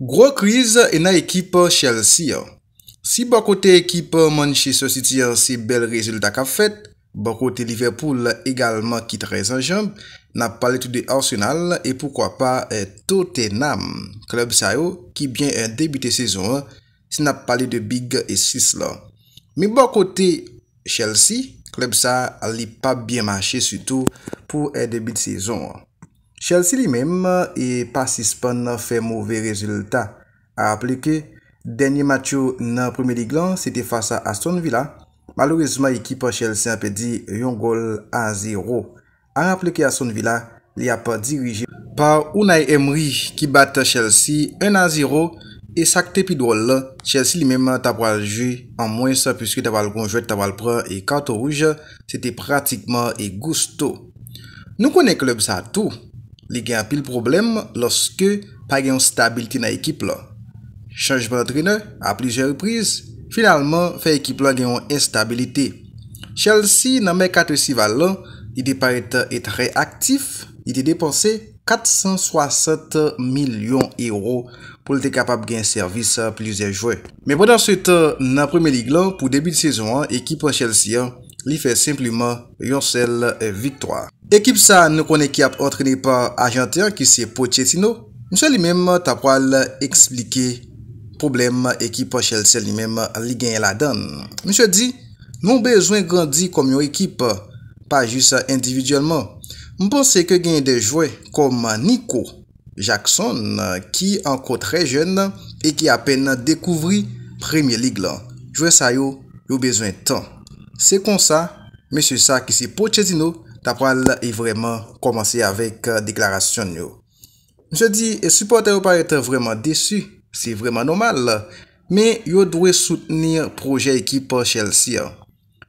Gro krize ena ekip Chelsea. Si bakote ekip manche sosityen se bel rezultat ka fet, bakote Liverpool egalman ki trez anjamb, nap pale tout de Arsenal, e poukwa pa eh, tout de Nam, klub sa yo ki bien en eh, debite sezon, se nap pale de Big 6 la. Me bakote Chelsea, klub sa li pa bien manche sutou pou en eh, debite sezon. Chelsea li mèm e pasis pa nan fe mouvè rezultat. A rappeleke, denye matchou nan 1e liglan, sete fasa Aston Villa. Malourezman, ekipa Chelsea apè di yon gol 1-0. A rappeleke, Aston Villa li apè dirije par Unai Emery ki bat Chelsea 1-0 e sakte pidwolla Chelsea li mèm tabal ju an mwen sa pwiske tabal konjouet, tabal pran e kato ruj, sete pratikman e gousto. Nou konen klub sa tou, li gen apil problem loske pa gen yon stabilite nan ekip la. Changeman trine, a plisye reprise, finalman fe ekip la gen yon estabilite. Chelsea nan me 4-6 val la, ite parete etre reaktif, ite depanse 460 milyon euro pou li te kapap gen servis plisye jwe. Men podan se te nan 1e lig la, pou debi de sezon an, ekip Chelsea a Li fè simplement yon sel victoire. Ekip sa nou kon ekip ap otreni pa ajante an ki se po Chessino. Mwen se li men tap wale eksplike problem ekip chel sel li men li gen la dan. Mwen se di nou bezwen gandi kom yon ekip pa jis individualman. Mwen pense ke gen de jwè kom Niko Jackson ki anko tre jen e ki apen dekouvri Premier League la. Jwè sa yo yo bezwen tan. Se kon sa, M. Saki si po Chezino, ta pral la e vreman komanse avek euh, deklarasyon yo. M. Di, e supporter yo pa ete vreman desu, se vreman nomal la, me yo dwe soutenir proje ekipa Chelsea.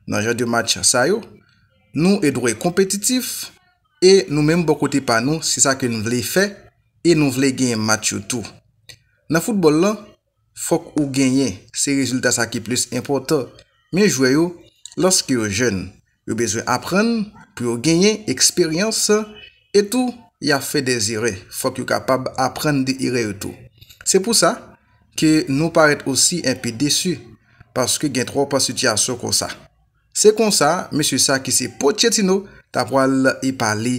Nan jan diyo match sa yo, nou e dwe kompetitif, e nou menm bokote pa nou, se sa ke nou vle fe, e nou vle genye match yo tou. Nan futbol la, fok ou genye, se rezultat sa ki plus impotant, men jwe yo, Lors ki yo jen, yo bezwen apren, pi yo genyen, eksperyans, etou, ya fe dezire, fok yo kapab apren di ire etou. Se pou sa, ki nou paret osi epi desu, paske gen tro pa suti aso kon sa. Se kon sa, me su sa ki se po tjeti nou, ta pral yi pali,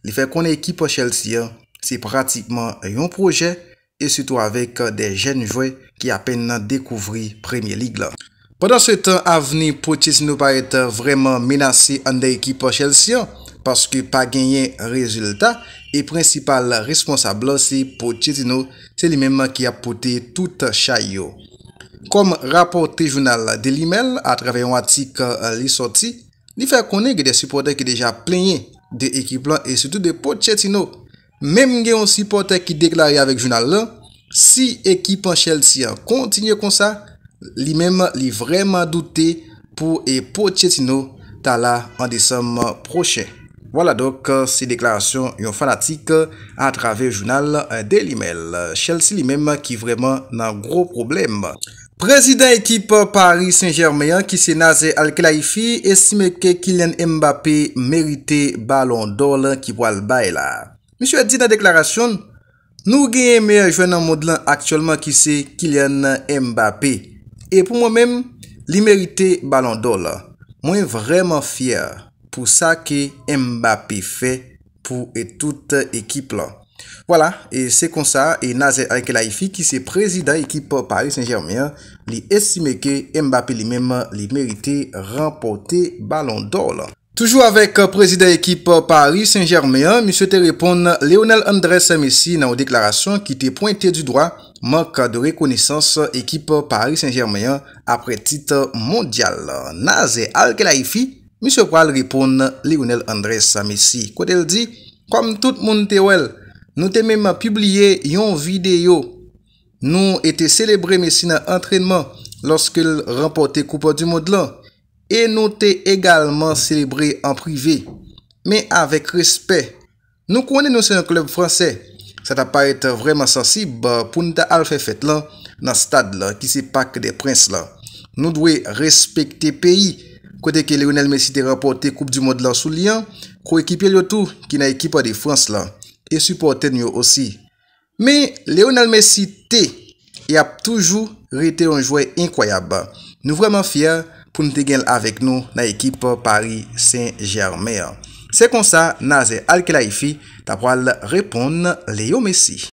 li fe kon ekipo chel si an, se pratikman yon proje, esu tou avek de jen vwe ki apen nan dekouvri Premier League la. Pendan se tan aveni Pochettino pa ete vreman menase an de ekipon Chelsea an paske pa genyen rezultat e prinsipal responsablansi Pochettino se li menman ki apote tout chayyo. Kom rapote jounal de li men atreve yon atik li soti li fè konen gen de supporter ki deja plenye de ekip lan et sotou de Pochettino. Mem gen yon supporter ki deklare avek jounal lan si ekipon Chelsea an kontinye konsa Li men li vremen doute pou e po tchetino tala an desem proche. Wala dok se deklarasyon yon fanatik a trave jounal de li men. Chelsea li men ki vremen nan gro problem. Prezident ekip Paris Saint-Germain ki se naze al klaifi esime ke Kylian Mbappé merite balon dole ki wale bay la. Mishwa di nan deklarasyon, nou genye men jwen nan modlan aktyolman ki se Kylian Mbappé E pou mwen men, li merite balon do la. Mwen vreman fyer pou sa ke Mbappé fè pou etoute ekip la. Voilà, se konsa, e nazè aike la ifi ki se prezida ekip Paris Saint-Germain, li esime ke Mbappé li men, li merite rempote balon do la. Toujou avèk euh, prezident ekip euh, Paris Saint-Germain, mi se te repon Leonel Andres Messi nan ou deklarasyon ki te pointe du droit mank de rekounisans ekip euh, Paris Saint-Germain apre tit mondial. Naze alke laifi, mi se pral repon Leonel Andres Messi. Kwa tel di, kwa m tout moun te wel, nou te mem a publie yon video. Nou ete celebre Messi nan antrenman loske l rempote koupa du modlan. E nou te egalman celebre en privé. Men avèk respè. Nou kou anè nou se yon klèb fransè. Sa ta parète vreman sensib pou nou ta alfè fèt lan nan stad la ki se pak de prins la. Nou dwe respèk te peyi. Kou de ke Lionel Messi te rapote koup du mode la sou liyan. Kou ekipè lyo tou ki nan ekipa de frans la. E supportè nyo osi. Men Lionel Messi te. E ap toujou rete yon jouè inkwayab. Nou vreman fèr. kon te genl avek nou na ekip Paris Saint-Germain. Se kon sa, naze alke la ifi, ta pral repon le yo mesi.